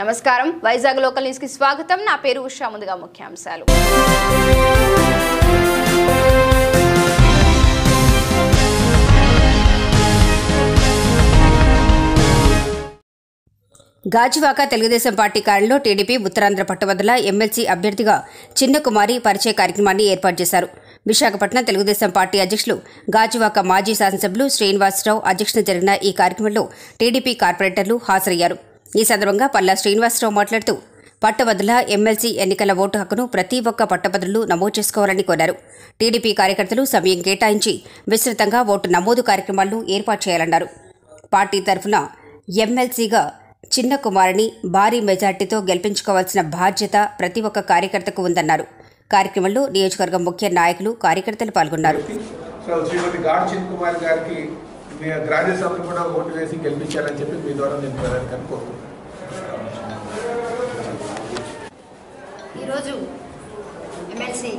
నమస్కారం Vizag local news కి స్వాగతం నా పేరు ఉషా ముందుగా ముఖ్యాంశాలు గాజువాక తెలుగుదేశం పార్టీ కార్యంలో టీడీపీ ఉత్తరాంధ్ర పట్టభద్రుల ఎమ్మెల్సీ అభ్యర్థిగా చిన్న కుమారి పరిచయ కార్యక్రమాన్ని ఏర్పాటు చేశారు విశాఖపట్నం తెలుగుదేశం పార్టీ అధ్యక్షులు గాజువాక మాజీ శాసనసభ్యులు శ్రీనివాసరావు అధ్యక్షతన జరిగిన ఈ కార్యక్రమంలో టీడీపీ కార్పొరేటర్లు హాజరయ్యారు ఈ సందర్భంగా పల్లా శ్రీనివాసరావు మాట్లాడుతూ పట్టభద్రుల ఎమ్మెల్సీ ఎన్నికల ఓటు హక్కును ప్రతి ఒక్క పట్టభద్రులు నమోదు చేసుకోవాలని కోరారు టీడీపీ కార్యకర్తలు సమయం కేటాయించి విస్తృతంగా ఓటు నమోదు కార్యక్రమాలను ఏర్పాటు చేయాలన్నారు పార్టీ తరఫున ఎమ్మెల్సీగా చిన్న కుమారుని భారీ మెజార్టీతో గెలిపించుకోవాల్సిన బాధ్యత ప్రతి ఒక్క కార్యకర్తకు ఉందన్నారు కార్యక్రమంలో నియోజకవర్గ ముఖ్య నాయకులు కార్యకర్తలు పాల్గొన్నారు కూడా ఓటు వేసి గెలిపించాలని చెప్పి మీ ద్వారా నేను ఈరోజు ఎమ్మెల్సీ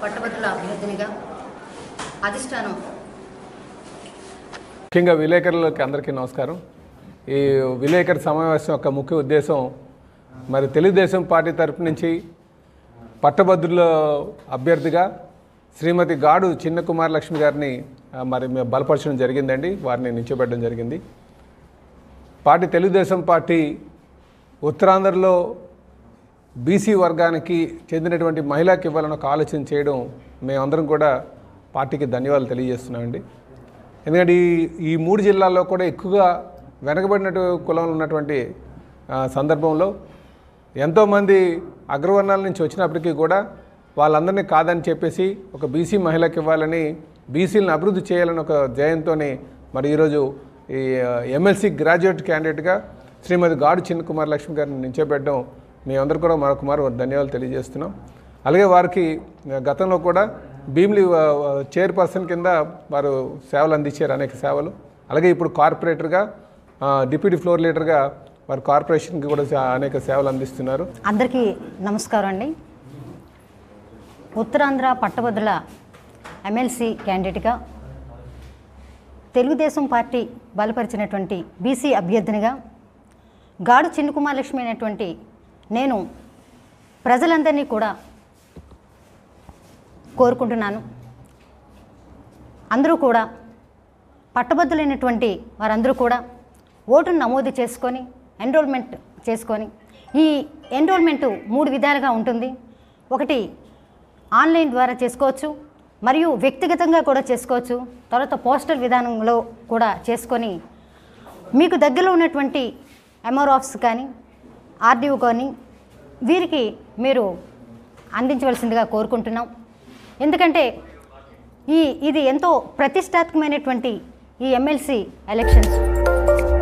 పట్టభద్రుల అభ్యర్థినిగా అధిష్టానం ముఖ్యంగా విలేకరులకి అందరికీ నమస్కారం ఈ విలేకరు సమావేశం యొక్క ముఖ్య ఉద్దేశం మరి తెలుగుదేశం పార్టీ తరపు నుంచి పట్టభద్రుల అభ్యర్థిగా శ్రీమతి గాడు చిన్న కుమార్ లక్ష్మి గారిని మరి మేము బలపరచడం జరిగిందండి వారిని నిల్చోబెట్టడం జరిగింది పార్టీ తెలుగుదేశం పార్టీ ఉత్తరాంధ్రలో బీసీ వర్గానికి చెందినటువంటి మహిళకి ఇవ్వాలని ఒక ఆలోచన చేయడం మేమందరం కూడా పార్టీకి ధన్యవాదాలు తెలియజేస్తున్నామండి ఎందుకంటే ఈ ఈ మూడు జిల్లాల్లో కూడా ఎక్కువగా వెనకబడిన కులంలో ఉన్నటువంటి సందర్భంలో ఎంతోమంది అగ్రవర్ణాల నుంచి వచ్చినప్పటికీ కూడా వాళ్ళందరినీ కాదని చెప్పేసి ఒక బీసీ మహిళకి ఇవ్వాలని బీసీలను అభివృద్ధి చేయాలని ఒక ధ్యేయంతో మరి ఈరోజు ఈ ఎమ్మెల్సీ గ్రాడ్యుయేట్ క్యాండిడేట్గా శ్రీమతి గాడు చిన్న కుమార్ లక్ష్మి గారిని నిలిచేపెట్టడం మీ అందరు కూడా మరొకమారు ధన్యవాదాలు తెలియజేస్తున్నాం అలాగే వారికి గతంలో కూడా భీమిలి చైర్పర్సన్ కింద వారు సేవలు అందించారు అనేక సేవలు అలాగే ఇప్పుడు కార్పొరేటర్గా డిప్యూటీ ఫ్లోర్ లీడర్గా వారు కార్పొరేషన్కి కూడా అనేక సేవలు అందిస్తున్నారు అందరికీ నమస్కారం అండి ఉత్తరాంధ్ర పట్టభద్రుల ఎమ్మెల్సీ క్యాండిడేట్గా తెలుగుదేశం పార్టీ బలపరిచినటువంటి బీసీ అభ్యర్థినిగా గాడు లక్ష్మి అనేటువంటి నేను ప్రజలందరినీ కూడా కోరుకుంటున్నాను అందరూ కూడా పట్టభద్రులైనటువంటి వారందరూ కూడా ఓటును నమోదు చేసుకొని ఎన్రోల్మెంట్ చేసుకొని ఈ ఎన్రోల్మెంట్ మూడు విధాలుగా ఉంటుంది ఒకటి ఆన్లైన్ ద్వారా చేసుకోవచ్చు మరియు వ్యక్తిగతంగా కూడా చేసుకోవచ్చు తర్వాత పోస్టల్ విధానంలో కూడా చేసుకొని మీకు దగ్గరలో ఉన్నటువంటి ఎమోరాఫ్స్ కానీ ఆర్డీఓ కానీ వీరికి మీరు అందించవలసిందిగా కోరుకుంటున్నాం ఎందుకంటే ఈ ఇది ఎంతో ప్రతిష్టాత్మకమైనటువంటి ఈ ఎమ్మెల్సీ ఎలక్షన్స్